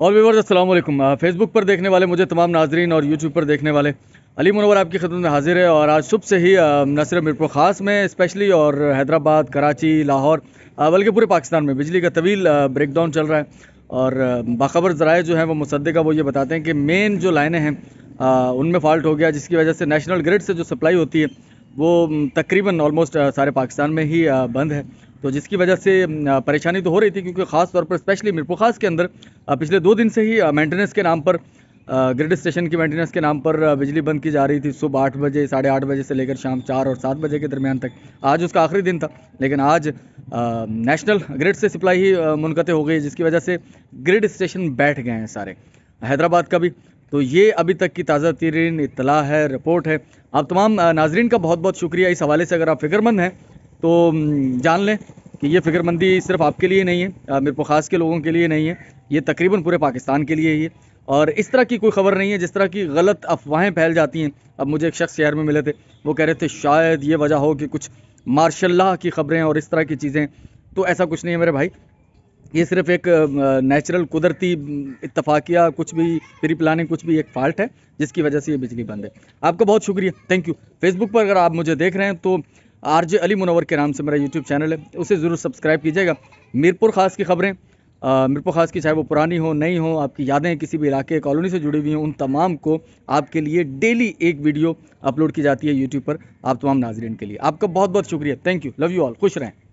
और व्यवर्स असलम फेसबुक पर देखने वाले मुझे तमाम नाजरीन और यूट्यूब पर देखने वाले अली मनोवर आपकी खदमत में हाजिर है और आज सुबह से ही न सिर्फ मिरपुर ख़ास में स्पेशली और हैदराबाद कराची लाहौर बल्कि पूरे पाकिस्तान में बिजली का तवील ब्रेकडाउन चल रहा है और बाखबर ज़राए जो हैं वो मुसदा वो ये बताते हैं कि मेन जो लाइनें हैं उनमें फॉल्ट हो गया जिसकी वजह से नेशनल ग्रिड से जो सप्लाई होती है वो तकरीबन ऑलमोस्ट सारे पाकिस्तान में ही बंद है तो जिसकी वजह से परेशानी तो हो रही थी क्योंकि ख़ास तौर पर स्पेशली मीरपुर ख़ास के अंदर पिछले दो दिन से ही मेंटेनेंस के नाम पर ग्रिड स्टेशन की मेंटेनेंस के नाम पर बिजली बंद की जा रही थी सुबह आठ बजे साढ़े आठ बजे से लेकर शाम चार और सात बजे के दरमियान तक आज उसका आखिरी दिन था लेकिन आज आ, नेशनल ग्रिड से सप्लाई ही मुनक़ हो गई जिसकी वजह से ग्रिड स्टेशन बैठ गए हैं सारे हैदराबाद का भी तो ये अभी तक की ताज़ा तरीन इतला है रिपोर्ट है आप तमाम नाजरन का बहुत बहुत शुक्रिया इस हवाले से अगर आप फिक्रमंद हैं तो जान लें कि ये फ़िक्रमंदी सिर्फ आपके लिए नहीं है मेरे ख़ास के लोगों के लिए नहीं है ये तकरीबन पूरे पाकिस्तान के लिए ही है और इस तरह की कोई ख़बर नहीं है जिस तरह की गलत अफवाहें फैल जाती हैं अब मुझे एक शख्स शहर में मिले थे वो कह रहे थे शायद ये वजह हो कि कुछ मार्शल्ला की ख़बरें और इस तरह की चीज़ें तो ऐसा कुछ नहीं है मेरे भाई ये सिर्फ एक नेचुरल कुदरती इतफाक़िया कुछ भी प्री प्लानिंग कुछ भी एक फॉल्ट है जिसकी वजह से ये बिजली बंद है आपका बहुत शुक्रिया थैंक यू फेसबुक पर अगर आप मुझे देख रहे हैं तो आरजे अली मुनवर के नाम से मेरा यूट्यूब चैनल है उसे ज़रूर सब्सक्राइब कीजिएगा मीरपुर ख़ास की खबरें मीरपुर ख़ास की चाहे वो पुरानी हो नई हो आपकी यादें किसी भी इलाके कॉलोनी से जुड़ी हुई हों उन तमाम को आपके लिए डेली एक वीडियो अपलोड की जाती है यूट्यूब पर आप तमाम नाजरन के लिए आपका बहुत बहुत शुक्रिया thank you love you all खुश रहें